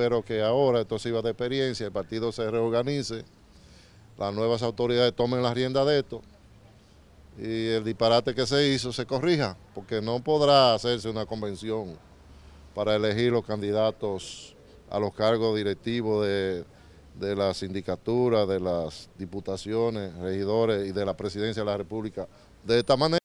espero que ahora esto sirva de experiencia, el partido se reorganice, las nuevas autoridades tomen la rienda de esto y el disparate que se hizo se corrija, porque no podrá hacerse una convención para elegir los candidatos a los cargos directivos de, la sindicatura, de las diputaciones, regidores y de la presidencia de la República de esta manera.